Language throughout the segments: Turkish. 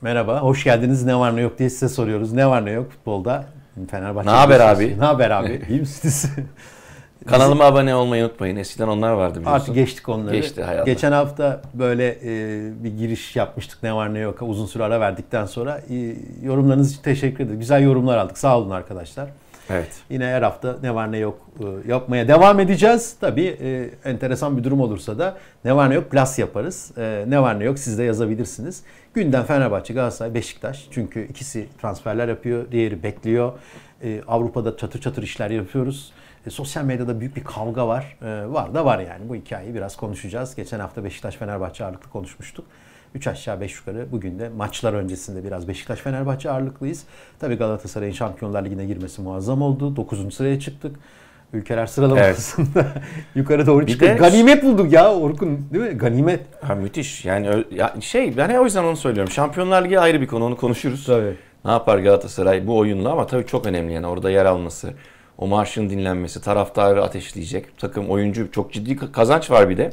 Merhaba, hoş geldiniz. Ne var ne yok diye size soruyoruz. Ne var ne yok futbolda? Fenerbahçe. Ne haber abi? Ne haber abi? İyi misiniz? Kanalıma Bizim... abone olmayı unutmayın. Eskiden onlar vardı biliyorsun. Artık geçtik onları. Geçti hayatım. Geçen hafta böyle e, bir giriş yapmıştık ne var ne yok. Uzun süre ara verdikten sonra e, yorumlarınız için teşekkür ederim. Güzel yorumlar aldık. Sağ olun arkadaşlar. Evet. Yine her hafta ne var ne yok e, yapmaya devam edeceğiz. Tabii e, enteresan bir durum olursa da ne var ne yok plus yaparız. E, ne var ne yok siz de yazabilirsiniz. Günden Fenerbahçe, Galatasaray, Beşiktaş. Çünkü ikisi transferler yapıyor, diğeri bekliyor. E, Avrupa'da çatır çatır işler yapıyoruz. E, sosyal medyada büyük bir kavga var. E, var da var yani. Bu hikayeyi biraz konuşacağız. Geçen hafta Beşiktaş-Fenerbahçe ağırlıklı konuşmuştuk. 3 aşağı 5 yukarı bugün de maçlar öncesinde biraz Beşiktaş-Fenerbahçe ağırlıklıyız. Tabi Galatasaray'ın Şampiyonlar Ligi'ne girmesi muazzam oldu. 9. sıraya çıktık. Ülkeler sıralamasında evet. yukarı doğru bir De, Ganimet bulduk ya Orkun değil mi? Ganimet. Ha, müthiş. Yani ya şey ben o yüzden onu söylüyorum. Şampiyonlar Ligi ayrı bir konu onu konuşuruz. Tabii. Ne yapar Galatasaray bu oyunla ama tabii çok önemli yani orada yer alması. O marşın dinlenmesi, taraftarı ateşleyecek. Takım, oyuncu çok ciddi kazanç var bir de.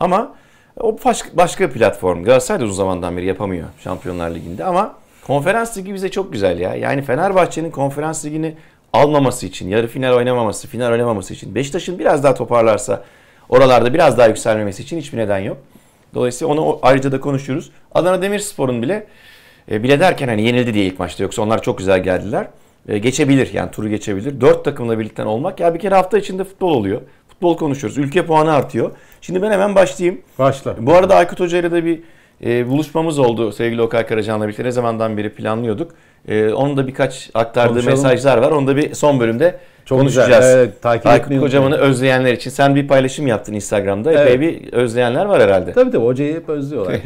Ama o başka platform. Galatasaray da uzun zamandan beri yapamıyor Şampiyonlar Ligi'nde ama konferans ligi bize çok güzel ya. Yani Fenerbahçe'nin konferans ligini almaması için, yarı final oynamaması, final oynamaması için, Beşiktaş'ın biraz daha toparlarsa oralarda biraz daha yükselmemesi için hiçbir neden yok. Dolayısıyla onu ayrıca da konuşuyoruz. Adana Demirspor'un bile e, bile derken hani yenildi diye ilk maçta yoksa onlar çok güzel geldiler. E, geçebilir. Yani turu geçebilir. Dört takımla birlikte olmak. Ya bir kere hafta içinde futbol oluyor. Futbol konuşuyoruz. Ülke puanı artıyor. Şimdi ben hemen başlayayım. Başla. Bu arada Aykut Hoca ile de bir e, buluşmamız oldu sevgili Okay Karacan'la birlikte. Ne zamandan beri planlıyorduk. E, onun da birkaç aktardığı Konuşalım. mesajlar var. Onu da bir son bölümde çok konuşacağız. Güzel. Evet, takip Aykut Kocaman'ı yani. özleyenler için sen bir paylaşım yaptın Instagram'da. Evet. bir özleyenler var herhalde. Tabii tabii hocayı hep özlüyorlar. ee,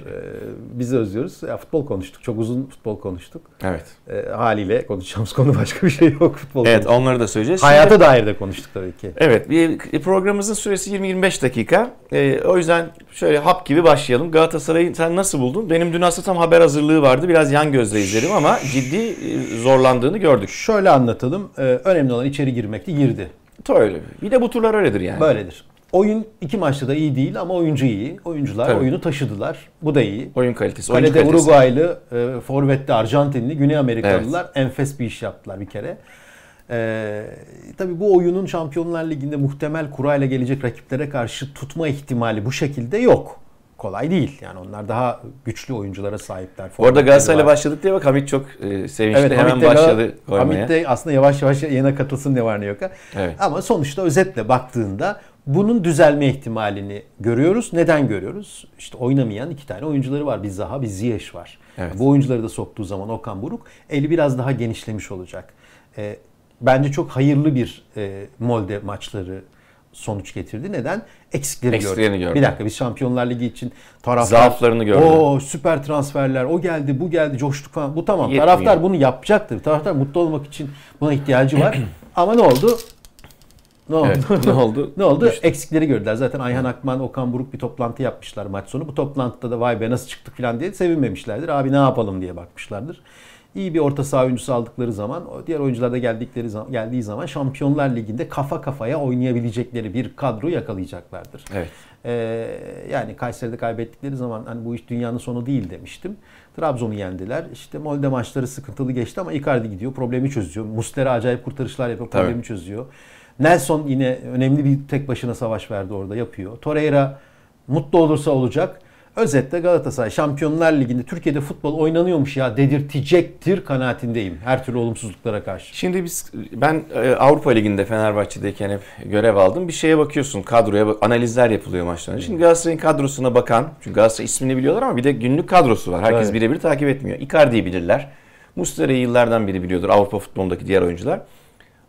biz de özlüyoruz. Ya, futbol konuştuk. Çok uzun futbol konuştuk. Evet. Ee, haliyle konuşacağımız konu başka bir şey yok futbol. Evet konuştuk. onları da söyleyeceğiz. Hayata Şimdi, dair de konuştuk tabii ki. Evet bir programımızın süresi 20-25 dakika. Ee, o yüzden şöyle hap gibi başlayalım. Galatasaray'ı sen nasıl buldun? Benim dün aslında tam haber hazırlığı vardı. Biraz yan gözle izledim ama ciddi e, zorlandığını gördük. Şöyle anlatalım. Ee, önemli olan içeri girmek girmekti girdi. Öyle. Bir de bu turlar öyledir yani. Böyledir. Oyun iki maçta da iyi değil ama oyuncu iyi. Oyuncular Tabii. oyunu taşıdılar. Bu da iyi. Oyun kalitesi. Kalede kalitesi. Uruguaylı, e, Forvet'te Arjantinli, Güney Amerikalılar evet. enfes bir iş yaptılar bir kere. Ee, tabii bu oyunun Şampiyonlar Ligi'nde muhtemel kurayla gelecek rakiplere karşı tutma ihtimali bu şekilde yok kolay değil. Yani onlar daha güçlü oyunculara sahipler. Bu arada Galatasaray'la başladık diye bak Hamit çok e, sevinçli evet, hemen Hamit de, başladı koymaya. Hamit de aslında yavaş yavaş yayına katılsın ne var ne yok. Evet. Ama sonuçta özetle baktığında bunun düzelme ihtimalini görüyoruz. Neden görüyoruz? İşte oynamayan iki tane oyuncuları var. Bir Zaha, bir Ziyech var. Evet. Bu oyuncuları da soktuğu zaman Okan Buruk eli biraz daha genişlemiş olacak. E, bence çok hayırlı bir e, Molde maçları sonuç getirdi. Neden? Eksikleri, Eksiklerini gördü. gördü. Bir dakika bir Şampiyonlar Ligi için taraftar zaaflarını gördü. O süper transferler, o geldi, bu geldi, coştuk falan. Bu tamam. Yetmiyor. Taraftar bunu yapacaktır. Taraftar mutlu olmak için buna ihtiyacı var. Ama ne oldu? Ne oldu? Evet, ne oldu? ne oldu? Düştü. Eksikleri gördüler. Zaten Ayhan Akman, Okan Buruk bir toplantı yapmışlar maç sonu. Bu toplantıda da vay be nasıl çıktık falan diye sevinmemişlerdir. Abi ne yapalım diye bakmışlardır. İyi bir orta saha oyuncusu aldıkları zaman, diğer oyuncular da geldikleri zaman, geldiği zaman Şampiyonlar Ligi'nde kafa kafaya oynayabilecekleri bir kadro yakalayacaklardır. Evet. Ee, yani Kayseri'de kaybettikleri zaman hani bu iş dünyanın sonu değil demiştim. Trabzon'u yendiler. İşte Molde maçları sıkıntılı geçti ama Icardi gidiyor, problemi çözüyor. Mustera acayip kurtarışlar yapıyor, problemi Tabii. çözüyor. Nelson yine önemli bir tek başına savaş verdi orada, yapıyor. Torreira mutlu olursa olacak Özetle Galatasaray Şampiyonlar Ligi'nde Türkiye'de futbol oynanıyormuş ya dedirtecektir kanaatindeyim her türlü olumsuzluklara karşı. Şimdi biz ben e, Avrupa Ligi'nde Fenerbahçe'deyken hep görev aldım. Bir şeye bakıyorsun kadroya analizler yapılıyor maçtan Şimdi Galatasaray'ın kadrosuna bakan çünkü Galatasaray ismini biliyorlar ama bir de günlük kadrosu var. Herkes evet. birebir takip etmiyor. Icardi'yi bilirler. Muslera'yı yıllardan biri biliyordur Avrupa futbolundaki diğer oyuncular.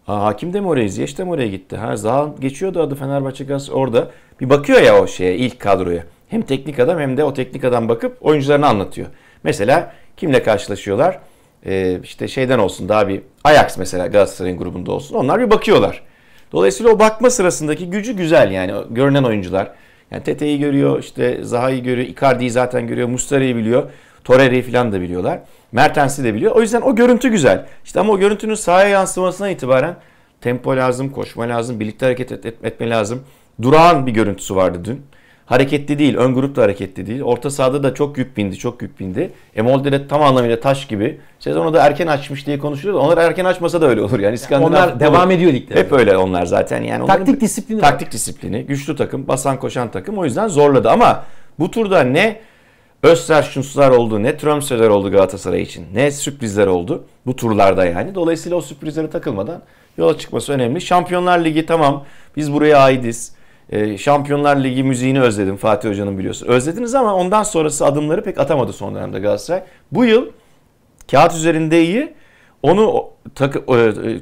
Ha, Hakim de mi oraya, Ziyech de mi oraya gitti? Ha, Zaha geçiyordu adı Fenerbahçe Galatasaray orada. Bir bakıyor ya o şeye ilk kadroya hem teknik adam hem de o teknik adam bakıp oyuncularını anlatıyor. Mesela kimle karşılaşıyorlar? Ee, işte şeyden olsun daha bir Ajax mesela Galatasaray'ın grubunda olsun. Onlar bir bakıyorlar. Dolayısıyla o bakma sırasındaki gücü güzel yani görünen oyuncular. Yani Tete'yi görüyor, işte Zaha'yı görüyor, Icardi'yi zaten görüyor, Mustara'yı biliyor, Torreira'yı falan da biliyorlar. Mertens'i de biliyor. O yüzden o görüntü güzel. İşte ama o görüntünün sahaya yansımasına itibaren tempo lazım, koşma lazım, birlikte hareket et, etme lazım. Durağan bir görüntüsü vardı dün hareketli değil. Ön grup da hareketli değil. Orta sahada da çok yük bindi. Çok yük bindi. E Molde tam anlamıyla taş gibi. Sezonu da erken açmış diye konuşuyoruz. Onlar erken açmasa da öyle olur. Yani İskandinav Onlar devam ediyor ligde. Hep öyle onlar zaten. Yani taktik disiplini. Taktik disiplini. Güçlü takım. Basan koşan takım. O yüzden zorladı. Ama bu turda ne Öster şunslar oldu, ne tromsöler oldu Galatasaray için, ne sürprizler oldu bu turlarda yani. Dolayısıyla o sürprizlere takılmadan yola çıkması önemli. Şampiyonlar Ligi tamam biz buraya aidiz. Ee, Şampiyonlar Ligi müziğini özledim Fatih Hoca'nın biliyorsun. Özlediniz ama ondan sonrası adımları pek atamadı son dönemde Galatasaray. Bu yıl kağıt üzerinde iyi. Onu takı,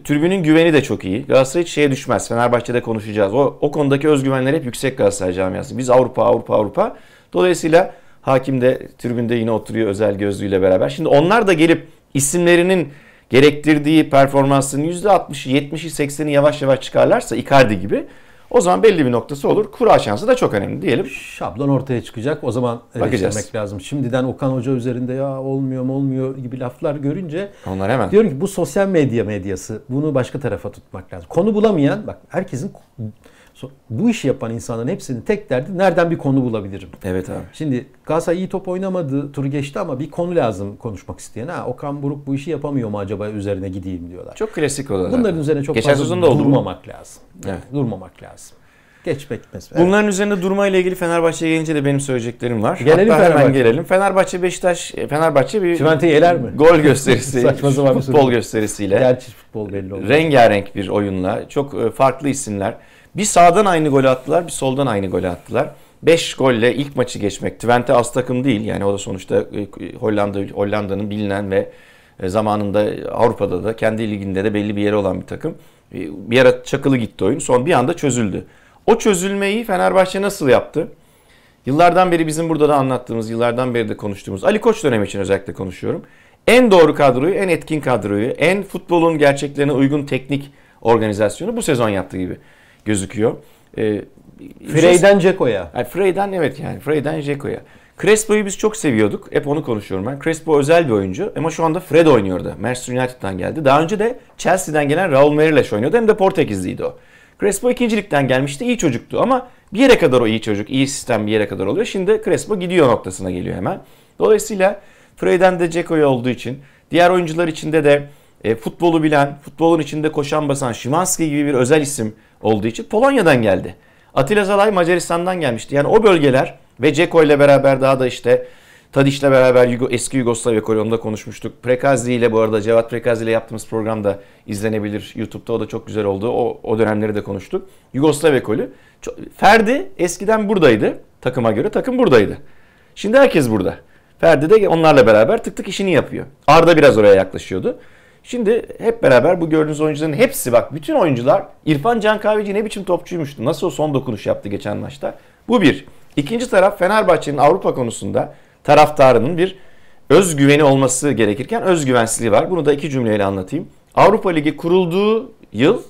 e, güveni de çok iyi. Galatasaray hiç şeye düşmez. Fenerbahçe'de konuşacağız. O, o konudaki özgüvenler hep yüksek Galatasaray camiası. Biz Avrupa, Avrupa, Avrupa. Dolayısıyla hakim de türbünde yine oturuyor özel gözlüğüyle beraber. Şimdi onlar da gelip isimlerinin gerektirdiği performansının %60'ı, 70'i, 80'i yavaş yavaş çıkarlarsa Icardi gibi o zaman belli bir noktası olur. Kura şansı da çok önemli diyelim. Şablon ortaya çıkacak. O zaman eleştirmek lazım. Şimdiden Okan Hoca üzerinde ya olmuyor mu olmuyor gibi laflar görünce Onlar hemen. diyorum ki bu sosyal medya medyası. Bunu başka tarafa tutmak lazım. Konu bulamayan bak herkesin bu işi yapan insanların hepsinin tek derdi nereden bir konu bulabilirim? Evet abi. Şimdi Galatasaray iyi top oynamadı, tur geçti ama bir konu lazım konuşmak isteyen. Ha Okan Buruk bu işi yapamıyor mu acaba üzerine gideyim diyorlar. Çok klasik olan. Bunların abi. üzerine çok Geçen fazla da durmamak bu. lazım. evet. Durmamak lazım. Geçmek mesela. Bunların üzerine durma ile ilgili Fenerbahçe'ye gelince de benim söyleyeceklerim var. Gelelim Hatta Fenerbahçe. hemen gelelim. Fenerbahçe Beşiktaş e, Fenerbahçe bir Çimente'yi yeler mi? Gol gösterisi. Saçma zaman futbol gösterisiyle. Gerçi futbol belli oldu. Rengarenk bir oyunla çok e, farklı isimler. Bir sağdan aynı golü attılar, bir soldan aynı golü attılar. 5 golle ilk maçı geçmek. Twente az takım değil. Yani o da sonuçta e, Hollanda Hollanda'nın bilinen ve e, zamanında Avrupa'da da kendi liginde de belli bir yeri olan bir takım. E, bir ara çakılı gitti oyun. Son bir anda çözüldü. O çözülmeyi Fenerbahçe nasıl yaptı? Yıllardan beri bizim burada da anlattığımız, yıllardan beri de konuştuğumuz, Ali Koç dönemi için özellikle konuşuyorum. En doğru kadroyu, en etkin kadroyu, en futbolun gerçeklerine uygun teknik organizasyonu bu sezon yaptığı gibi gözüküyor. E, Frey'den Ceko'ya. Frey'den evet yani Frey'den Ceko'ya. Crespo'yu biz çok seviyorduk. Hep onu konuşuyorum ben. Crespo özel bir oyuncu ama şu anda Fred oynuyordu. Manchester United'dan geldi. Daha önce de Chelsea'den gelen Raul Meireles oynuyordu. Hem de Portekizliydi o. Crespo ikincilikten gelmişti. İyi çocuktu ama bir yere kadar o iyi çocuk, iyi sistem bir yere kadar oluyor. Şimdi Crespo gidiyor noktasına geliyor hemen. Dolayısıyla Frey'den de Ceko'ya olduğu için diğer oyuncular içinde de e, futbolu bilen, futbolun içinde koşan basan Şimanski gibi bir özel isim olduğu için Polonya'dan geldi. Atilla Zalay Macaristan'dan gelmişti. Yani o bölgeler ve Ceko ile beraber daha da işte Tadiç'le beraber Yugo, eski Yugoslavya kolonunda konuşmuştuk. Prekazi ile bu arada Cevat Prekazi ile yaptığımız program da izlenebilir YouTube'da. O da çok güzel oldu. O, o dönemleri de konuştuk. Yugoslavya kolü. Ferdi eskiden buradaydı takıma göre. Takım buradaydı. Şimdi herkes burada. Ferdi de onlarla beraber tık tık işini yapıyor. Arda biraz oraya yaklaşıyordu. Şimdi hep beraber bu gördüğünüz oyuncuların hepsi bak bütün oyuncular İrfan Can Kahveci ne biçim topçuymuştu. Nasıl o son dokunuş yaptı geçen maçta. Bu bir. İkinci taraf Fenerbahçe'nin Avrupa konusunda taraftarının bir özgüveni olması gerekirken özgüvensizliği var. Bunu da iki cümleyle anlatayım. Avrupa Ligi kurulduğu yıl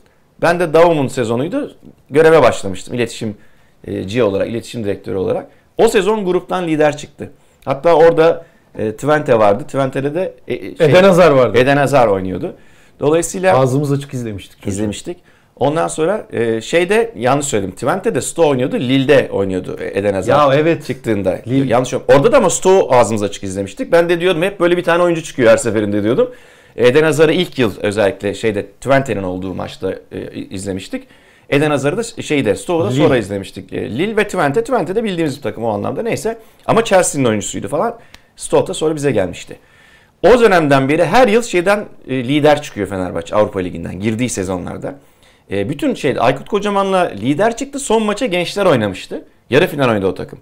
ben de Davum'un sezonuydu. Göreve başlamıştım iletişimci e, e olarak, iletişim direktörü olarak. O sezon gruptan lider çıktı. Hatta orada e, Twente vardı. Twente'de de e, e, şey, Eden Hazar vardı. Eden Hazar oynuyordu. Dolayısıyla ağzımız açık izlemiştik. Çocuğu. İzlemiştik. Ondan sonra e, şeyde yanlış söyledim. Twente'de Sto oynuyordu. Lille'de oynuyordu e, Eden Hazar. Ya evet. Çıktığında. Lille. Yanlış yok. Orada da ama Sto ağzımız açık izlemiştik. Ben de diyordum hep böyle bir tane oyuncu çıkıyor her seferinde diyordum. E, Eden Hazar'ı ilk yıl özellikle şeyde Twente'nin olduğu maçta e, izlemiştik. Eden Hazar'ı da şeyde Stove'da sonra izlemiştik. Lille ve Twente. Twente de bildiğimiz bir takım o anlamda neyse. Ama Chelsea'nin oyuncusuydu falan. Stolta sonra bize gelmişti. O dönemden beri her yıl şeyden e, lider çıkıyor Fenerbahçe Avrupa Ligi'nden girdiği sezonlarda. E, bütün şey Aykut Kocaman'la lider çıktı. Son maça gençler oynamıştı. Yarı final oynadı o takım.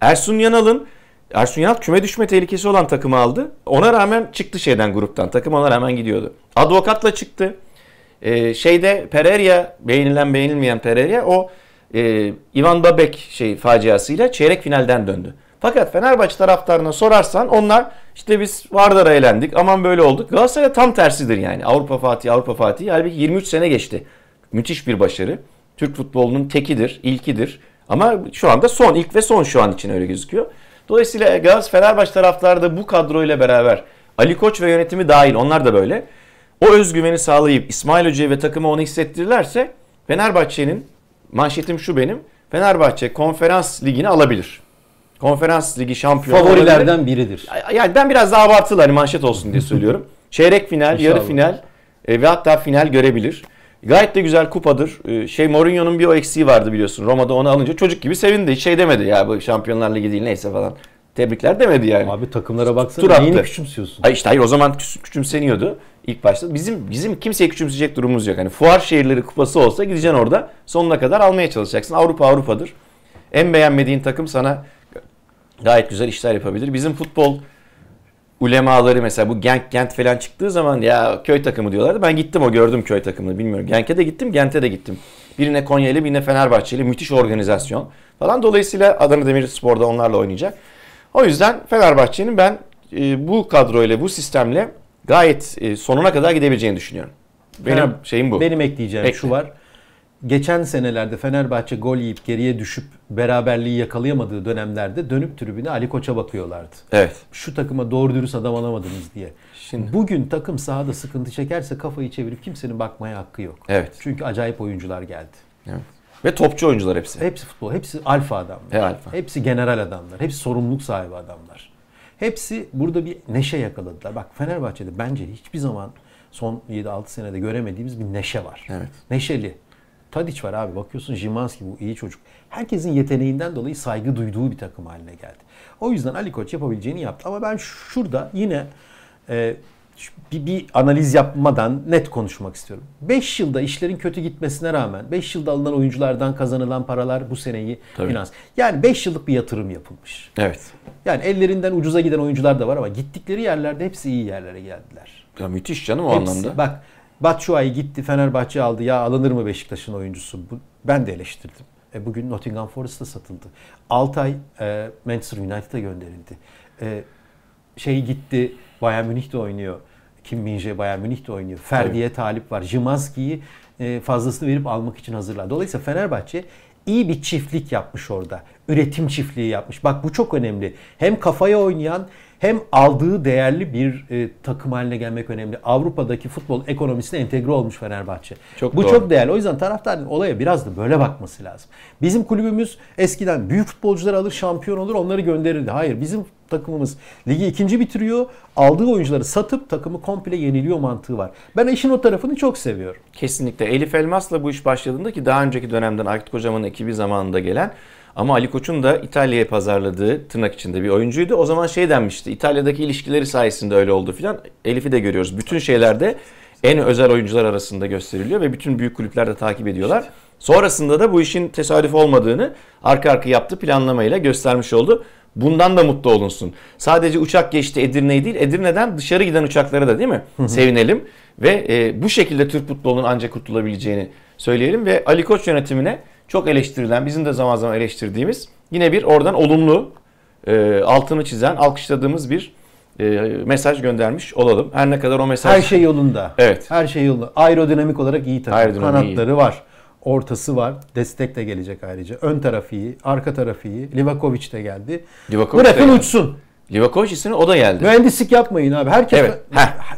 Ersun Yanal'ın Ersun Yanal küme düşme tehlikesi olan takımı aldı. Ona rağmen çıktı şeyden gruptan. Takım ona rağmen gidiyordu. Advokatla çıktı. E, şeyde Pereira beğenilen beğenilmeyen Pereira o e, Ivan Babek şey faciasıyla çeyrek finalden döndü. Fakat Fenerbahçe taraftarına sorarsan onlar işte biz Vardar'a eğlendik aman böyle olduk. Galatasaray'a tam tersidir yani. Avrupa Fatih, Avrupa Fatih. Halbuki 23 sene geçti. Müthiş bir başarı. Türk futbolunun tekidir, ilkidir. Ama şu anda son, ilk ve son şu an için öyle gözüküyor. Dolayısıyla Galatasaray Fenerbahçe taraftarı da bu kadroyla beraber Ali Koç ve yönetimi dahil onlar da böyle. O özgüveni sağlayıp İsmail Hoca'ya ve takımı onu hissettirirlerse Fenerbahçe'nin manşetim şu benim. Fenerbahçe konferans ligini alabilir. Konferans Ligi şampiyonu favorilerden biridir. Yani ben biraz daha abartılı hani manşet olsun diye söylüyorum. Çeyrek final, İnşallah. yarı final e, ve hatta final görebilir. Gayet de güzel kupadır. E, şey Mourinho'nun bir o eksiği vardı biliyorsun. Roma'da onu alınca çocuk gibi sevindi. Hiç şey demedi ya bu Şampiyonlar Ligi değil neyse falan. Tebrikler demedi yani. Abi takımlara baksana Tur neyini küçümsüyorsun? Ay işte hayır o zaman küçümseniyordu ilk başta. Bizim bizim kimseye küçümseyecek durumumuz yok. Hani fuar şehirleri kupası olsa gideceksin orada sonuna kadar almaya çalışacaksın. Avrupa Avrupa'dır. En beğenmediğin takım sana gayet güzel işler yapabilir. Bizim futbol ulemaları mesela bu Genk Gent falan çıktığı zaman ya köy takımı diyorlardı. Ben gittim o gördüm köy takımını bilmiyorum. Genk'e de gittim Gent'e de gittim. Birine Konya'yla birine Fenerbahçe'yle müthiş organizasyon falan. Dolayısıyla Adana Demirspor'da onlarla oynayacak. O yüzden Fenerbahçe'nin ben e, bu kadroyla bu sistemle gayet e, sonuna kadar gidebileceğini düşünüyorum. Benim, benim şeyim bu. Benim ekleyeceğim Ekle. şu var geçen senelerde Fenerbahçe gol yiyip geriye düşüp beraberliği yakalayamadığı dönemlerde dönüp tribüne Ali Koç'a bakıyorlardı. Evet. Şu takıma doğru dürüst adam alamadınız diye. Şimdi bugün takım sahada sıkıntı çekerse kafayı çevirip kimsenin bakmaya hakkı yok. Evet. Çünkü acayip oyuncular geldi. Evet. Ve topçu oyuncular hepsi. Hepsi futbol, hepsi alfa adamlar. He, alfa. Hepsi general adamlar, hepsi sorumluluk sahibi adamlar. Hepsi burada bir neşe yakaladılar. Bak Fenerbahçe'de bence hiçbir zaman son 7-6 senede göremediğimiz bir neşe var. Evet. Neşeli Tadiç var abi bakıyorsun Jimanski bu iyi çocuk. Herkesin yeteneğinden dolayı saygı duyduğu bir takım haline geldi. O yüzden Ali Koç yapabileceğini yaptı. Ama ben şurada yine e, bir, bir analiz yapmadan net konuşmak istiyorum. 5 yılda işlerin kötü gitmesine rağmen 5 yılda alınan oyunculardan kazanılan paralar bu seneyi Tabii. finans. Yani 5 yıllık bir yatırım yapılmış. Evet. Yani ellerinden ucuza giden oyuncular da var ama gittikleri yerlerde hepsi iyi yerlere geldiler. Ya müthiş canım o hepsi, anlamda. Bak Batshuayi gitti Fenerbahçe aldı ya alınır mı Beşiktaş'ın oyuncusu? Bu, ben de eleştirdim. E bugün Nottingham Forest'a satıldı. Altay e, Manchester United'a gönderildi. E, şey gitti Bayern Münih'te oynuyor. Kim Minje Bayern Münih'te oynuyor. Ferdi'ye evet. talip var. Jimanski'yi e, fazlasını verip almak için hazırlar. Dolayısıyla Fenerbahçe iyi bir çiftlik yapmış orada. Üretim çiftliği yapmış. Bak bu çok önemli. Hem kafaya oynayan hem aldığı değerli bir e, takım haline gelmek önemli. Avrupa'daki futbol ekonomisine entegre olmuş Fenerbahçe. Çok Bu doğru. çok değerli. O yüzden taraftarın olaya biraz da böyle bakması lazım. Bizim kulübümüz eskiden büyük futbolcular alır, şampiyon olur, onları gönderirdi. Hayır, bizim takımımız ligi ikinci bitiriyor. Aldığı oyuncuları satıp takımı komple yeniliyor mantığı var. Ben işin o tarafını çok seviyorum. Kesinlikle. Elif Elmas'la bu iş başladığında ki daha önceki dönemden Aykut Kocaman'ın ekibi zamanında gelen ama Ali Koç'un da İtalya'ya pazarladığı tırnak içinde bir oyuncuydu. O zaman şey denmişti. İtalya'daki ilişkileri sayesinde öyle oldu filan. Elif'i de görüyoruz. Bütün şeylerde en özel oyuncular arasında gösteriliyor ve bütün büyük kulüplerde takip ediyorlar. Sonrasında da bu işin tesadüf olmadığını arka arka yaptı planlamayla göstermiş oldu. Bundan da mutlu olunsun. Sadece uçak geçti Edirne'yi değil, Edirne'den dışarı giden uçaklara da değil mi? Sevinelim ve e, bu şekilde Türk futbolunun ancak kurtulabileceğini söyleyelim ve Ali Koç yönetimine çok eleştirilen, bizim de zaman zaman eleştirdiğimiz yine bir oradan olumlu e, altını çizen, alkışladığımız bir e, mesaj göndermiş olalım. Her ne kadar o mesaj... Her şey yolunda. Evet. Her şey yolunda. Aerodinamik olarak iyi takım. Kanatları iyi. var. Ortası var. Destek de gelecek ayrıca. Ön tarafı iyi. Arka tarafı iyi. Livakovic de geldi. Livakovic Bırakın de geldi. uçsun. Livakovic'sini o da geldi. Mühendislik yapmayın abi. Herkes evet.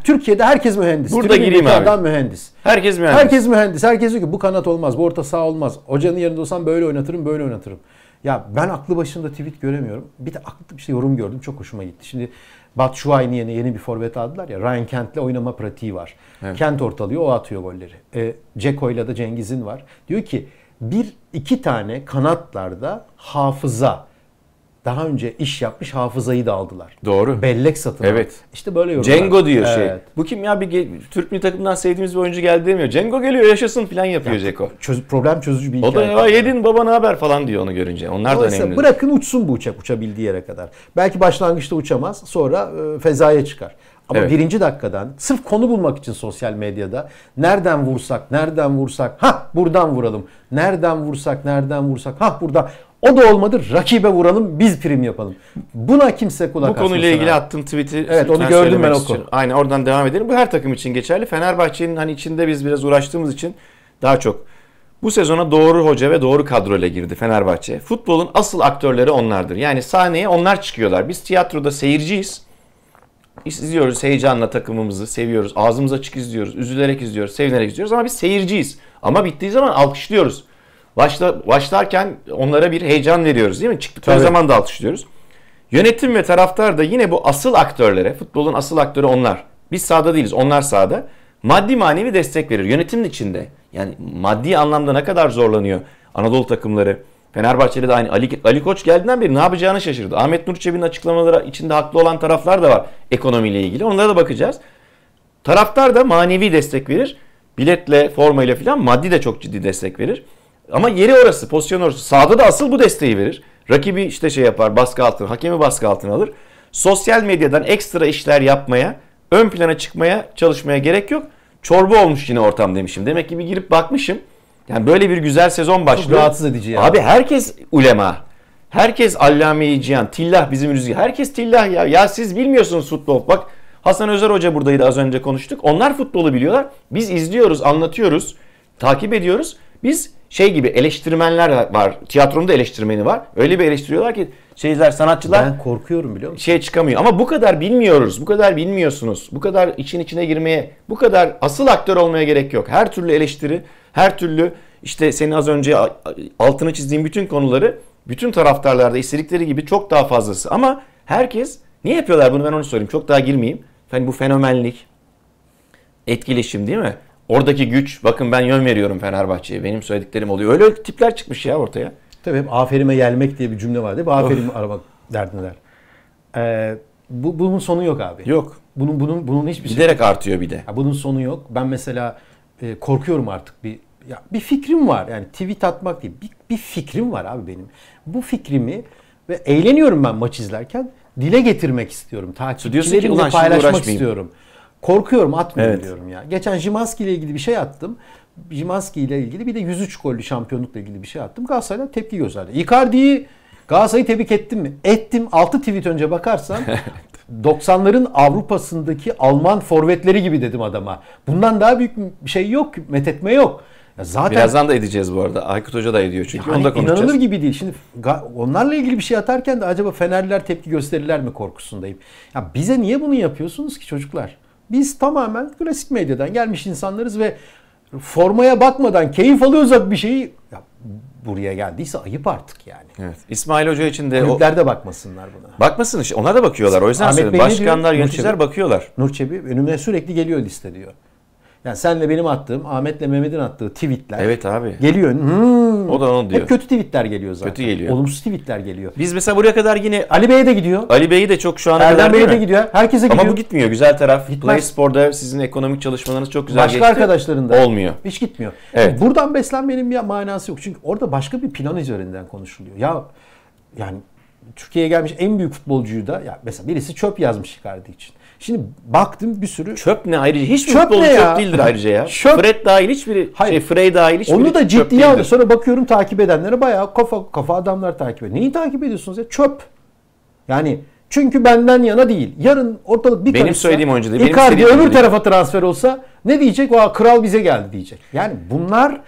Türkiye'de herkes mühendis. Burada gireyim abi. Adam mühendis. Herkes mühendis. Herkes mühendis. Herkes diyor ki bu kanat olmaz, bu orta sağ olmaz. Hocanın yerinde olsam böyle oynatırım, böyle oynatırım. Ya ben aklı başında tweet göremiyorum. Bir de aklı bir şey yorum gördüm. Çok hoşuma gitti. Şimdi Batshuayi yeni, yeni bir forvet aldılar ya. Ryan Kent'le oynama pratiği var. Evet. Kent ortalıyor, o atıyor golleri. E, Ceko'yla da Cengiz'in var. Diyor ki bir iki tane kanatlarda hafıza, daha önce iş yapmış hafızayı da aldılar. Doğru. Bellek satın Evet. İşte böyle yorumlar. Cengo diyor şey. evet. şey. Bu kim ya bir Türk milli takımından sevdiğimiz bir oyuncu geldi demiyor. Cengo geliyor yaşasın falan yapıyor yani, Ceko. Çöz, problem çözücü bir O da ya yedin baba ne haber falan diyor onu görünce. Onlar da önemli. Bırakın uçsun bu uçak uçabildiği yere kadar. Belki başlangıçta uçamaz sonra e, fezaya çıkar. Ama evet. birinci dakikadan sırf konu bulmak için sosyal medyada nereden vursak, nereden vursak, ha buradan vuralım. Nereden vursak, nereden vursak, ha buradan. O da olmadı rakibe vuralım biz prim yapalım. Buna kimse kulak Bu konuyla ilgili abi. attığım tweet'i Evet onu gördüm ben oku. Aynen oradan devam edelim. Bu her takım için geçerli. Fenerbahçe'nin hani içinde biz biraz uğraştığımız için daha çok bu sezona doğru hoca ve doğru kadro ile girdi Fenerbahçe. Futbolun asıl aktörleri onlardır. Yani sahneye onlar çıkıyorlar. Biz tiyatroda seyirciyiz. İzliyoruz heyecanla takımımızı, seviyoruz. Ağzımız açık izliyoruz, üzülerek izliyoruz, sevinerek izliyoruz ama biz seyirciyiz. Ama bittiği zaman alkışlıyoruz başla, başlarken onlara bir heyecan veriyoruz değil mi? Çıktıkları zaman da alkışlıyoruz. Yönetim ve taraftar da yine bu asıl aktörlere, futbolun asıl aktörü onlar. Biz sahada değiliz, onlar sahada. Maddi manevi destek verir yönetimin içinde. Yani maddi anlamda ne kadar zorlanıyor Anadolu takımları. Fenerbahçe'de de aynı Ali, Ali Koç geldiğinden beri ne yapacağını şaşırdı. Ahmet Nur açıklamaları içinde haklı olan taraflar da var ekonomiyle ilgili. Onlara da bakacağız. Taraftar da manevi destek verir. Biletle, formayla filan maddi de çok ciddi destek verir. Ama yeri orası, pozisyon orası. Sağda da asıl bu desteği verir. Rakibi işte şey yapar, baskı altına, hakemi baskı altına alır. Sosyal medyadan ekstra işler yapmaya, ön plana çıkmaya, çalışmaya gerek yok. Çorba olmuş yine ortam demişim. Demek ki bir girip bakmışım. Yani böyle bir güzel sezon başlıyor. Çok rahatsız edici ya. Abi herkes ulema. Herkes Allame-i Cihan. Tillah bizim rüzgar. Herkes Tillah ya. Ya siz bilmiyorsunuz futbol. Bak Hasan Özer Hoca buradaydı az önce konuştuk. Onlar futbolu biliyorlar. Biz izliyoruz, anlatıyoruz, takip ediyoruz. Biz şey gibi eleştirmenler var. Tiyatronda eleştirmeni var. Öyle bir eleştiriyorlar ki şeyler sanatçılar ben korkuyorum biliyor musun? Şey çıkamıyor. Ama bu kadar bilmiyoruz. Bu kadar bilmiyorsunuz. Bu kadar için içine girmeye, bu kadar asıl aktör olmaya gerek yok. Her türlü eleştiri, her türlü işte senin az önce altını çizdiğin bütün konuları bütün taraftarlarda istedikleri gibi çok daha fazlası. Ama herkes niye yapıyorlar bunu ben onu sorayım Çok daha girmeyeyim. Yani bu fenomenlik, etkileşim değil mi? Oradaki güç, bakın ben yön veriyorum Fenerbahçe'ye. Benim söylediklerim oluyor. Öyle, tipler çıkmış ya ortaya. Tabii hep aferime gelmek diye bir cümle var değil mi? Aferin of. aramak derdindeler. Ee, bu, bunun sonu yok abi. Yok. Bunun bunun bunun hiçbir şey. Giderek artıyor bir de. Ya bunun sonu yok. Ben mesela e, korkuyorum artık bir ya bir fikrim var. Yani tweet atmak değil. Bir, bir fikrim var abi benim. Bu fikrimi ve eğleniyorum ben maç izlerken dile getirmek istiyorum. Takipçilerimle paylaşmak istiyorum. Korkuyorum atmıyorum evet. diyorum ya. Geçen Jimanski ile ilgili bir şey attım. Jimanski ile ilgili bir de 103 gollü şampiyonlukla ilgili bir şey attım. Galatasaray'dan tepki gösterdi. Icardi'yi Galatasaray'ı tebrik ettim mi? Ettim. 6 tweet önce bakarsan 90'ların Avrupa'sındaki Alman forvetleri gibi dedim adama. Bundan daha büyük bir şey yok. Methetme yok. Ya zaten Birazdan da edeceğiz bu arada. Aykut Hoca da ediyor çünkü. Yani onu da konuşacağız. İnanılır gibi değil. Şimdi onlarla ilgili bir şey atarken de acaba Fenerliler tepki gösterirler mi korkusundayım. Ya bize niye bunu yapıyorsunuz ki çocuklar? Biz tamamen klasik medyadan gelmiş insanlarız ve formaya bakmadan keyif alıyorsak bir şeyi ya buraya geldiyse ayıp artık yani. Evet. İsmail Hoca için de kulüpler de bakmasınlar buna. Bakmasın işte. Ona da bakıyorlar. O yüzden Ahmet Bey, Başkanlar, yöneticiler Nurçebi, bakıyorlar. Nurçebi önüme sürekli geliyor liste diyor. Yani senle benim attığım, Ahmet'le Mehmet'in attığı tweetler. Evet abi. Geliyor. Hmm. O da onu diyor. Hep kötü tweetler geliyor zaten. Kötü geliyor. Olumsuz tweetler geliyor. Biz mesela buraya kadar yine Ali Bey'e de gidiyor. Ali Bey'i de çok şu an. Erdem kadar Bey'e de gidiyor. Herkese gidiyor. Ama bu gitmiyor. Güzel taraf. Gitmez. Play Spor'da sizin ekonomik çalışmalarınız çok güzel başka geçti. Başka arkadaşlarında Olmuyor. Hiç gitmiyor. Evet. Buradan beslenmenin bir manası yok. Çünkü orada başka bir plan üzerinden konuşuluyor. Ya yani Türkiye'ye gelmiş en büyük futbolcuyu da ya mesela birisi çöp yazmış Icardi için. Şimdi baktım bir sürü çöp ne ayrıca hiçbir çöp futbolcu çöp değildir ayrıca ya. çöp. Fred dahil hiçbiri şey, Hayır. şey Frey dahil hiçbiri Onu da ciddiye alıyor. Sonra bakıyorum takip edenlere bayağı kafa kafa adamlar takip ediyor. Neyi takip ediyorsunuz ya? Çöp. Yani çünkü benden yana değil. Yarın ortalık bir Benim karışsa, söylediğim oyuncu değil. Icardi öbür değil. tarafa transfer olsa ne diyecek? Aa, kral bize geldi diyecek. Yani bunlar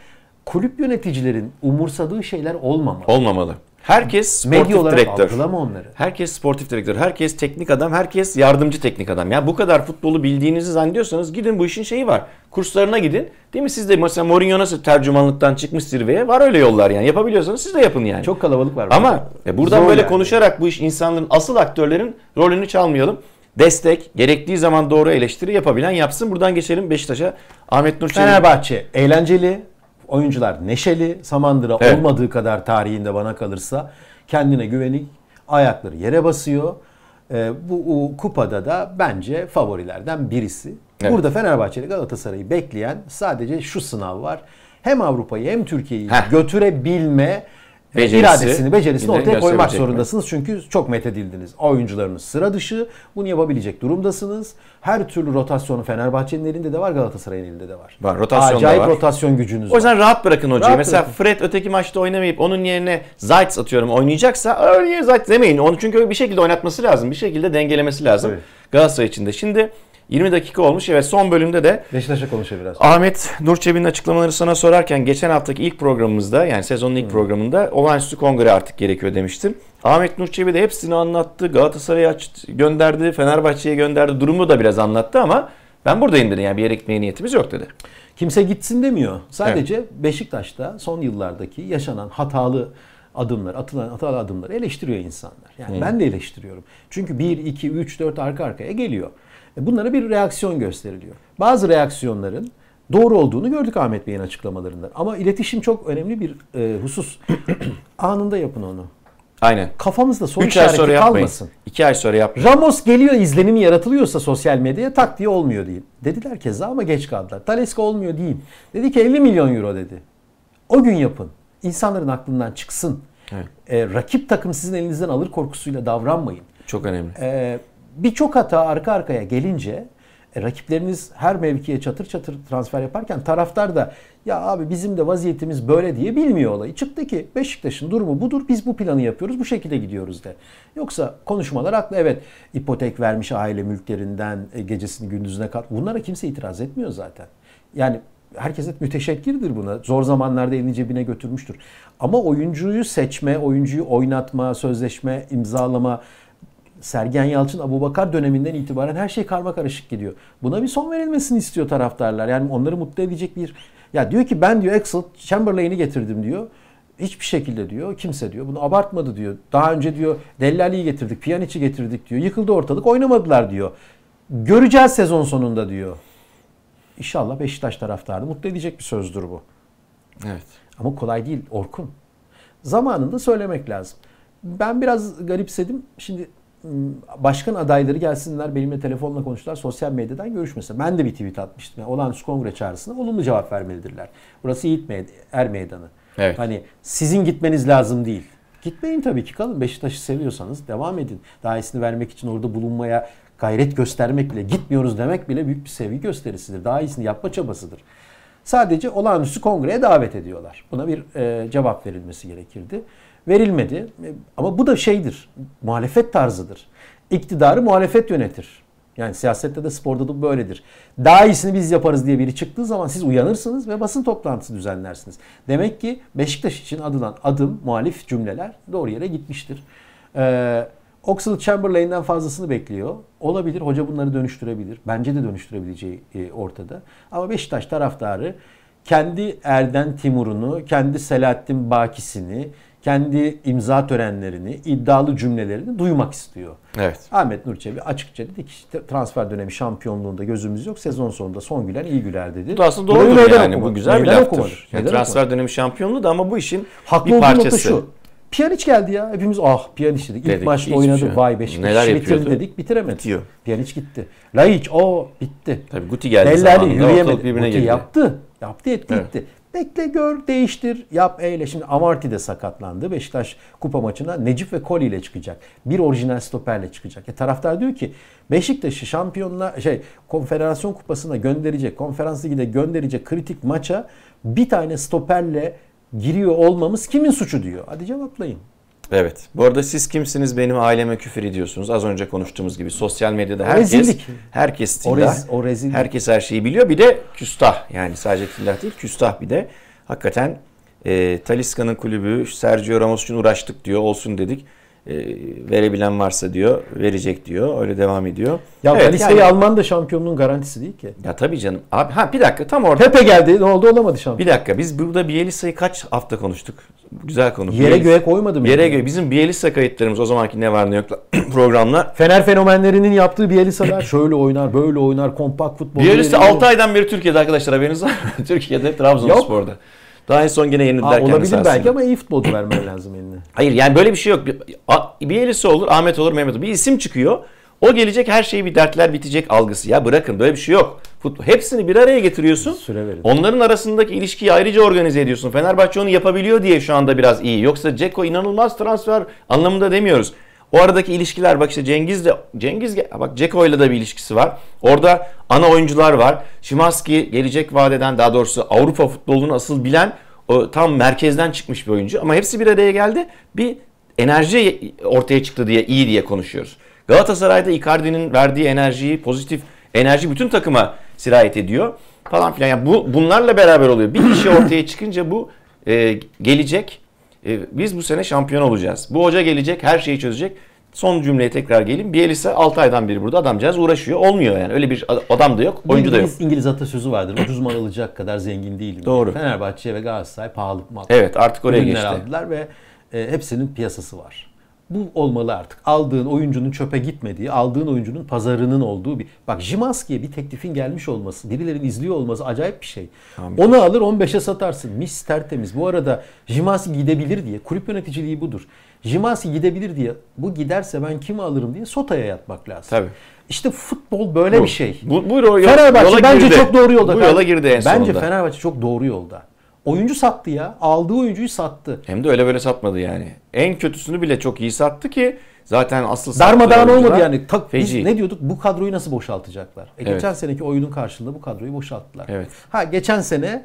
kulüp yöneticilerin umursadığı şeyler olmamalı. Olmamalı. Herkes sportif olarak direktör. onları. Herkes sportif direktör, herkes teknik adam, herkes yardımcı teknik adam. Ya bu kadar futbolu bildiğinizi zannediyorsanız gidin bu işin şeyi var. Kurslarına gidin. Değil mi? Siz de mesela Mourinho nasıl tercümanlıktan çıkmış zirveye? Var öyle yollar yani. Yapabiliyorsanız siz de yapın yani. Çok kalabalık var. Ama burada. E, buradan Zor böyle yani. konuşarak bu iş insanların, asıl aktörlerin rolünü çalmayalım. Destek, gerektiği zaman doğru eleştiri yapabilen yapsın. Buradan geçelim Beşiktaş'a. Ahmet Nur Çelik. Fenerbahçe eğlenceli, oyuncular neşeli. Samandıra evet. olmadığı kadar tarihinde bana kalırsa kendine güveni ayakları yere basıyor. E, bu o, kupada da bence favorilerden birisi. Evet. Burada Fenerbahçe'li Galatasaray'ı bekleyen sadece şu sınav var. Hem Avrupa'yı hem Türkiye'yi götürebilme becerisi, iradesini, becerisini ortaya koymak zorundasınız. Mi? Çünkü çok methedildiniz. Oyuncularınız sıra dışı. Bunu yapabilecek durumdasınız. Her türlü rotasyonu Fenerbahçe'nin elinde de var, Galatasaray'ın elinde de var. Var, rotasyon Acayip var. rotasyon gücünüz var. O yüzden rahat bırakın hocayı. Rahat Mesela bırakın. Fred öteki maçta oynamayıp onun yerine Zayt atıyorum oynayacaksa öyle Zayt demeyin. Onu çünkü bir şekilde oynatması lazım. Bir şekilde dengelemesi lazım. Evet. Galatasaray için de. Şimdi 20 dakika olmuş. Evet son bölümde de Beşiktaş'a konuşuyor biraz. Ahmet Nurçebi'nin açıklamaları sana sorarken geçen haftaki ilk programımızda yani sezonun ilk hmm. programında olağanüstü kongre artık gerekiyor demiştim. Ahmet Nurçebi de hepsini anlattı. Galatasaray'a gönderdi, Fenerbahçe'ye gönderdi. Durumu da biraz anlattı ama ben buradayım dedi. Yani bir yere gitmeye niyetimiz yok dedi. Kimse gitsin demiyor. Sadece evet. Beşiktaş'ta son yıllardaki yaşanan hatalı adımlar, atılan hatalı adımlar eleştiriyor insanlar. Yani hmm. ben de eleştiriyorum. Çünkü 1, 2, 3, 4 arka arkaya geliyor. E, bunlara bir reaksiyon gösteriliyor. Bazı reaksiyonların doğru olduğunu gördük Ahmet Bey'in açıklamalarından. Ama iletişim çok önemli bir e, husus. Anında yapın onu. Aynen. Kafamızda soru işareti kalmasın. 2 ay sonra yapmayın. Ramos geliyor izlenimi yaratılıyorsa sosyal medyaya tak diye olmuyor diyeyim. Dediler keza ama geç kaldılar. Taleska olmuyor diyeyim. Dedi ki 50 milyon euro dedi. O gün yapın. İnsanların aklından çıksın. Evet. E, rakip takım sizin elinizden alır korkusuyla davranmayın. Çok önemli. E, birçok hata arka arkaya gelince e, rakipleriniz her mevkiye çatır çatır transfer yaparken taraftar da ya abi bizim de vaziyetimiz böyle diye bilmiyor olayı. Çıktı ki Beşiktaş'ın durumu budur biz bu planı yapıyoruz bu şekilde gidiyoruz de. Yoksa konuşmalar haklı evet ipotek vermiş aile mülklerinden e, gecesini gündüzüne kat bunlara kimse itiraz etmiyor zaten. Yani herkes et müteşekkirdir buna. Zor zamanlarda elini cebine götürmüştür. Ama oyuncuyu seçme, oyuncuyu oynatma, sözleşme imzalama Sergen Yalçın Abu Bakar döneminden itibaren her şey karma karışık gidiyor. Buna bir son verilmesini istiyor taraftarlar. Yani onları mutlu edecek bir... Ya diyor ki ben diyor Axel Chamberlain'i getirdim diyor. Hiçbir şekilde diyor kimse diyor bunu abartmadı diyor. Daha önce diyor Dellali'yi getirdik, Pjanic'i getirdik diyor. Yıkıldı ortalık oynamadılar diyor. Göreceğiz sezon sonunda diyor. İnşallah Beşiktaş taraftarı mutlu edecek bir sözdür bu. Evet. Ama kolay değil Orkun. Zamanında söylemek lazım. Ben biraz garipsedim. Şimdi başkan adayları gelsinler benimle telefonla konuştular sosyal medyadan görüşmesin. Ben de bir tweet atmıştım. Yani olağanüstü kongre çağrısına olumlu cevap vermelidirler. Burası Yiğit Meydan, Er Meydanı. Evet. Hani sizin gitmeniz lazım değil. Gitmeyin tabii ki kalın. Beşiktaş'ı seviyorsanız devam edin. Daha iyisini vermek için orada bulunmaya gayret göstermek bile, gitmiyoruz demek bile büyük bir sevgi gösterisidir. Daha iyisini yapma çabasıdır. Sadece olağanüstü kongreye davet ediyorlar. Buna bir e, cevap verilmesi gerekirdi verilmedi. Ama bu da şeydir, muhalefet tarzıdır. İktidarı muhalefet yönetir. Yani siyasette de sporda da böyledir. Daha iyisini biz yaparız diye biri çıktığı zaman siz uyanırsınız ve basın toplantısı düzenlersiniz. Demek ki Beşiktaş için adılan adım, muhalif cümleler doğru yere gitmiştir. Ee, Oxlade Chamberlain'den fazlasını bekliyor. Olabilir. Hoca bunları dönüştürebilir. Bence de dönüştürebileceği e, ortada. Ama Beşiktaş taraftarı kendi Erden Timur'unu, kendi Selahattin Bakis'ini, kendi imza törenlerini, iddialı cümlelerini duymak istiyor. Evet. Ahmet Nur Çebi açıkça dedi ki işte transfer dönemi şampiyonluğunda gözümüz yok. Sezon sonunda son gülen iyi güler dedi. Aslında doğrudur yani okumadı. bu güzel Neyden bir laftır. Okumadı. Yani transfer okumadı. dönemi şampiyonluğu da ama bu işin Haklı bir parçası. Şu. Piyaniç geldi ya. Hepimiz ah Piyaniç dedik. İlk dedik, maçta oynadı. Şey. Vay Beşiktaş Neler bitirdi dedik. Bitiremedi. Bitiyor. Piyaniç gitti. Laiç o bitti. Tabii Guti geldi Delali, zamanında. Yürüyemedi. Guti geldi. yaptı. Yaptı etti evet. gitti. Bekle gör, değiştir, yap, eyle. Şimdi Amarty de sakatlandı. Beşiktaş kupa maçına Necip ve Koli ile çıkacak. Bir orijinal stoperle çıkacak. E taraftar diyor ki Beşiktaş'ı şampiyonla şey konfederasyon kupasına gönderecek, konferans ligine gönderecek kritik maça bir tane stoperle giriyor olmamız kimin suçu diyor. Hadi cevaplayın. Evet. Bu arada siz kimsiniz benim aileme küfür ediyorsunuz. Az önce konuştuğumuz gibi sosyal medyada herkes rezillik. herkes tillah. O, o rezillik. Herkes her şeyi biliyor. Bir de küstah. Yani sadece tillah değil küstah bir de. Hakikaten e, Taliska'nın kulübü Sergio Ramos için uğraştık diyor. Olsun dedik. E, verebilen varsa diyor verecek diyor. Öyle devam ediyor. Ya evet, listeyi yani, Alman da şampiyonluğun garantisi değil ki. Ya tabii canım. Abi ha bir dakika tam orada. Pepe geldi ne oldu olamadı şampiyon. Bir dakika biz burada Bielisa'yı kaç hafta konuştuk? Güzel konu. Yere Bielis. göğe koymadı mı? Yere yani? göğe. Bizim Bielisa kayıtlarımız o zamanki ne var ne yok programlar. Fener fenomenlerinin yaptığı Bielisa'lar şöyle oynar böyle oynar kompakt futbol. Bielisa 6 aydan beri Türkiye'de arkadaşlar haberiniz var mı? Türkiye'de Trabzonspor'da. Daha en son yine yenildiler Aa, Olabilir kendisi belki ama iyi futbolcu vermen lazım eline. Hayır yani böyle bir şey yok. Bir, bir Elisi olur, Ahmet olur, Mehmet olur. Bir isim çıkıyor. O gelecek her şeyi bir dertler bitecek algısı. Ya bırakın böyle bir şey yok. Futbol, hepsini bir araya getiriyorsun. Süre verin. Onların arasındaki ilişkiyi ayrıca organize ediyorsun. Fenerbahçe onu yapabiliyor diye şu anda biraz iyi. Yoksa Ceko inanılmaz transfer anlamında demiyoruz. O aradaki ilişkiler bak işte Cengiz de Cengiz bak ile de bir ilişkisi var. Orada ana oyuncular var. Şimanski gelecek vadeden daha doğrusu Avrupa futbolunu asıl bilen o, tam merkezden çıkmış bir oyuncu ama hepsi bir araya geldi. Bir enerji ortaya çıktı diye iyi diye konuşuyoruz. Galatasaray'da Icardi'nin verdiği enerjiyi, pozitif enerji bütün takıma sirayet ediyor falan filan. Yani bu bunlarla beraber oluyor. Bir kişi ortaya çıkınca bu e, gelecek e, biz bu sene şampiyon olacağız. Bu hoca gelecek her şeyi çözecek. Son cümleye tekrar geleyim. Bielisa 6 aydan beri burada adamcağız uğraşıyor. Olmuyor yani. Öyle bir adam da yok. Oyuncu İngiliz, da yok. İngiliz atasözü vardır. Ucuz mal alacak kadar zengin değilim. Doğru. Fenerbahçe ve Galatasaray pahalı mal. Evet artık oraya Ürünler geçti. aldılar ve e, hepsinin piyasası var bu olmalı artık. Aldığın oyuncunun çöpe gitmediği, aldığın oyuncunun pazarının olduğu bir... Bak Jimanski'ye bir teklifin gelmiş olması, birilerinin izliyor olması acayip bir şey. Tamam. Onu alır 15'e satarsın. Mis tertemiz. Bu arada Jimanski gidebilir diye, kulüp yöneticiliği budur. Jimanski gidebilir diye, bu giderse ben kimi alırım diye Sota'ya yatmak lazım. Tabii. İşte futbol böyle bu, bir şey. Bu, bu, bu yol, Fenerbahçe yola bence girdi. çok doğru yolda. Bu yola girdi en sonunda. Bence Fenerbahçe çok doğru yolda. Oyuncu sattı ya. Aldığı oyuncuyu sattı. Hem de öyle böyle satmadı yani. En kötüsünü bile çok iyi sattı ki zaten asıl Darmadağın olmadı yani. Ta, feci. Biz ne diyorduk? Bu kadroyu nasıl boşaltacaklar? E, evet. Geçen seneki oyunun karşılığında bu kadroyu boşalttılar. Evet. Ha geçen sene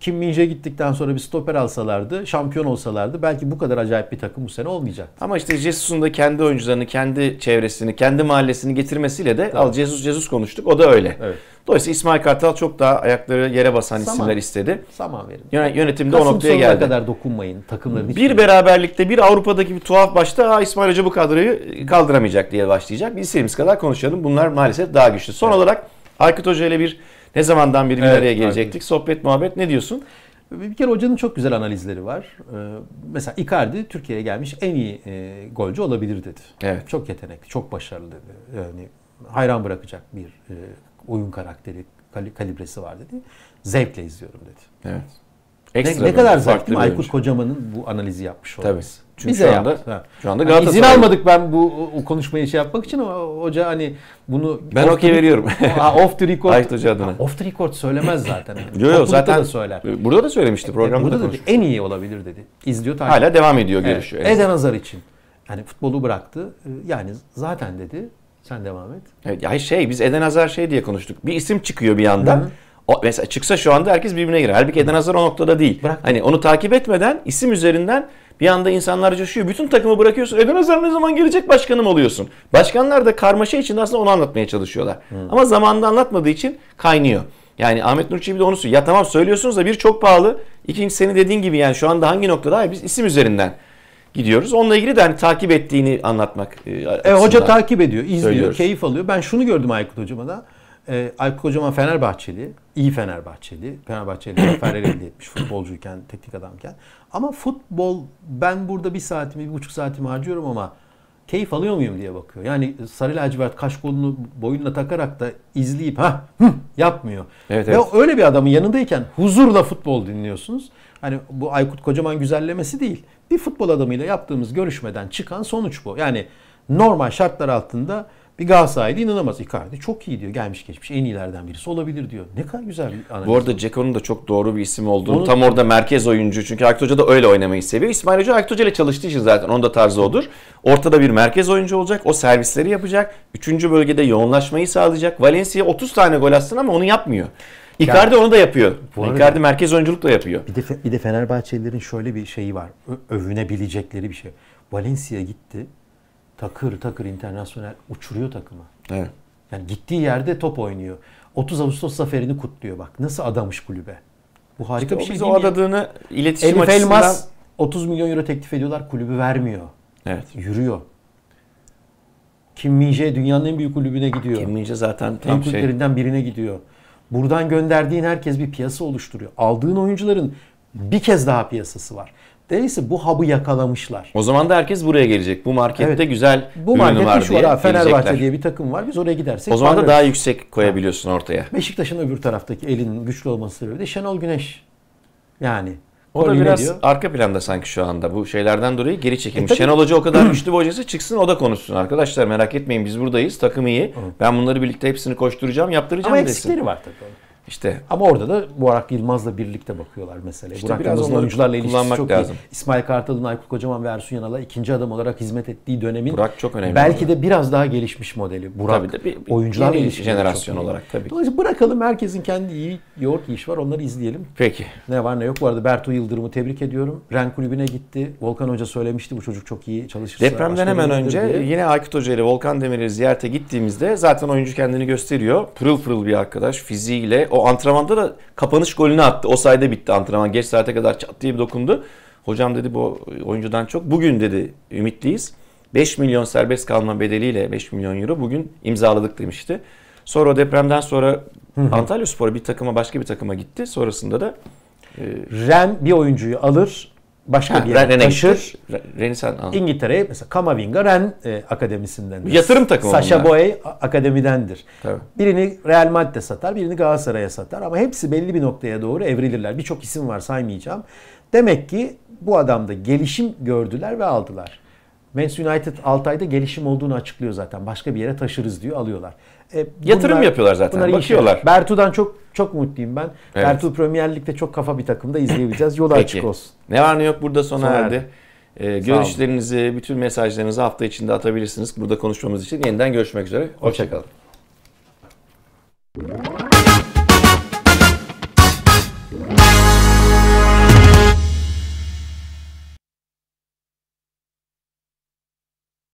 kim Minje gittikten sonra bir stoper alsalardı, şampiyon olsalardı belki bu kadar acayip bir takım bu sene olmayacak. Ama işte Jesus'un da kendi oyuncularını, kendi çevresini, kendi mahallesini getirmesiyle de Tabii. al Jesus Jesus konuştuk. O da öyle. Evet. Dolayısıyla İsmail Kartal çok daha ayakları yere basan Saman. isimler istedi. Saman verin. Yön, yönetim de o noktaya geldi. kadar dokunmayın takımların Bir hiçbir. beraberlikte bir Avrupa'daki bir tuhaf başta İsmail Hoca bu kadroyu kaldıramayacak diye başlayacak. Biz istediğimiz kadar konuşalım. Bunlar maalesef daha güçlü. Son evet. olarak Aykut Hoca ile bir ne zamandan beri bir evet, araya gelecektik? Abi. Sohbet, muhabbet ne diyorsun? Bir kere hocanın çok güzel analizleri var. Ee, mesela Icardi Türkiye'ye gelmiş en iyi e, golcü olabilir dedi. Evet. Çok yetenekli, çok başarılı dedi. Yani hayran bırakacak bir e, oyun karakteri, kalibresi var dedi. Zevkle izliyorum dedi. Evet. Ekstra ne, ne kadar zevkli Aykut Kocaman'ın bu analizi yapmış olması. Tabii. Çünkü bize şu anda, yap. Şu anda hani Galatasaray. Yani izin almadık ben bu o konuşmayı şey yapmak için ama hoca hani bunu ben okey veriyorum. off the record. Ait hoca adına. Off the record söylemez zaten. Yok yok zaten da söyler. Burada da söylemişti e, e, programda. Burada da konuşmuş. dedi, en iyi olabilir dedi. İzliyor takip. Hala devam ediyor görüşüyor. Evet. Eden Hazar için. Yani futbolu bıraktı. E, yani zaten dedi sen devam et. Evet, ya şey biz Eden Hazar şey diye konuştuk. Bir isim çıkıyor bir yandan. Hı-hı. O, mesela çıksa şu anda herkes birbirine girer. Halbuki Eden Hazar o noktada değil. Bırak. Hani onu takip etmeden isim üzerinden bir anda insanlar coşuyor. Bütün takımı bırakıyorsun. Eden Hazar ne zaman gelecek başkanım oluyorsun. Başkanlar da karmaşa içinde aslında onu anlatmaya çalışıyorlar. Hı. Hmm. Ama zamanında anlatmadığı için kaynıyor. Yani Ahmet Nur Çebi de onu söylüyor. Ya tamam söylüyorsunuz da bir çok pahalı. İkinci seni dediğin gibi yani şu anda hangi noktada? Hayır, biz isim üzerinden gidiyoruz. Onunla ilgili de hani takip ettiğini anlatmak. E, e hoca takip ediyor, izliyor, keyif alıyor. Ben şunu gördüm Aykut hocama da. E, Aykut Kocaman Fenerbahçeli, iyi Fenerbahçeli. Fenerbahçeli zaferler elde etmiş futbolcuyken, teknik adamken. Ama futbol, ben burada bir saatimi, bir buçuk saatimi harcıyorum ama keyif alıyor muyum diye bakıyor. Yani sarı lacivert kaş kolunu boynuna takarak da izleyip ha yapmıyor. Evet, Ve evet. öyle bir adamın yanındayken huzurla futbol dinliyorsunuz. Hani bu Aykut Kocaman güzellemesi değil. Bir futbol adamıyla yaptığımız görüşmeden çıkan sonuç bu. Yani normal şartlar altında bir Galatasaray'da inanamaz. Icardi çok iyi diyor. Gelmiş geçmiş en iyilerden birisi olabilir diyor. Ne kadar güzel bir analiz. Bu arada Ceko'nun da çok doğru bir isim olduğunu. Onu... Tam orada merkez oyuncu. Çünkü Aykut Hoca da öyle oynamayı seviyor. İsmail Hoca Aykut Hoca ile çalıştığı için zaten onun da tarzı odur. Ortada bir merkez oyuncu olacak. O servisleri yapacak. Üçüncü bölgede yoğunlaşmayı sağlayacak. Valencia 30 tane gol atsın ama onu yapmıyor. Icardi yani, onu da yapıyor. Arada, Icardi merkez oyunculukla yapıyor. Bir de bir de Fenerbahçelilerin şöyle bir şeyi var. Övünebilecekleri bir şey. Valencia gitti takır takır internasyonel uçuruyor takımı. Evet. Yani gittiği yerde top oynuyor. 30 Ağustos zaferini kutluyor bak. Nasıl adamış kulübe. Bu harika işte bir şey bize değil o adadığını ya. iletişim Elif açısından... Elmas 30 milyon euro teklif ediyorlar. Kulübü vermiyor. Evet. Yürüyor. Kim Minje dünyanın en büyük kulübüne gidiyor. Kim Minje zaten tam en şey. birine gidiyor. Buradan gönderdiğin herkes bir piyasa oluşturuyor. Aldığın oyuncuların bir kez daha piyasası var. Değilse bu hub'ı yakalamışlar. O zaman da herkes buraya gelecek. Bu markette evet. güzel bu ürünü var şu diye var. Fenerbahçe gelecekler. diye bir takım var. Biz oraya gidersek. O zaman da daha yüksek koyabiliyorsun yani. ortaya. Beşiktaş'ın öbür taraftaki elinin güçlü olması sebebi de Şenol Güneş. Yani o da biraz ediyor. arka planda sanki şu anda bu şeylerden dolayı geri çekilmiş. E, Şenol Hoca o kadar güçlü bir hocası çıksın o da konuşsun. Arkadaşlar merak etmeyin biz buradayız. Takım iyi. Hı. Ben bunları birlikte hepsini koşturacağım yaptıracağım Ama desin. Ama eksikleri var tabii. İşte ama orada da Burak Yılmaz'la birlikte bakıyorlar mesela. İşte Burak Yılmaz'ın oyuncularla ilişkisi çok lazım. iyi. İsmail Kartal'ın Aykut Kocaman ve Ersun Yanal'a ikinci adam olarak hizmet ettiği dönemin Burak çok önemli. Belki de biraz daha gelişmiş modeli. Burak tabii de bir, bir oyuncularla ilişkisi jenerasyon olarak tabii. Dolayısıyla bırakalım herkesin kendi iyi yoğurt iş var. Onları izleyelim. Peki. Ne var ne yok. Bu arada Bertu Yıldırım'ı tebrik ediyorum. Ren kulübüne gitti. Volkan Hoca söylemişti bu çocuk çok iyi çalışırsa. Depremden hemen önce diye. yine Aykut Hoca ile Volkan Demir'i ziyarete gittiğimizde zaten oyuncu kendini gösteriyor. Pırıl pırıl bir arkadaş. Fiziğiyle, o antrenmanda da kapanış golünü attı. O sayede bitti antrenman. Geç saate kadar çat diye bir dokundu. Hocam dedi bu oyuncudan çok. Bugün dedi ümitliyiz. 5 milyon serbest kalma bedeliyle 5 milyon euro bugün imzaladık demişti. Sonra o depremden sonra Antalya Spor'a bir takıma başka bir takıma gitti. Sonrasında da e... Ren bir oyuncuyu alır başka ha, bir yere taşır. Renisan, İngiltere'ye mesela Kamavinga Ren e, akademisindendir. Yatırım takımı Sasha Boye akademidendir. Tabii. Birini Real Madrid'e satar, birini Galatasaray'a satar ama hepsi belli bir noktaya doğru evrilirler. Birçok isim var saymayacağım. Demek ki bu adamda gelişim gördüler ve aldılar. Manchester United 6 ayda gelişim olduğunu açıklıyor zaten. Başka bir yere taşırız diyor, alıyorlar. E, bunlar, yapıyorlar zaten. Bunlar bakıyorlar. Şey. Bertu'dan çok çok mutluyum ben. Evet. Bertu Premier Lig'de çok kafa bir takımda izleyebileceğiz. Yol açık olsun. Ne var ne yok burada sona, sona erdi. Ee, görüşlerinizi, bütün mesajlarınızı hafta içinde atabilirsiniz. Burada konuşmamız için yeniden görüşmek üzere. Hoşçakalın. Hoşça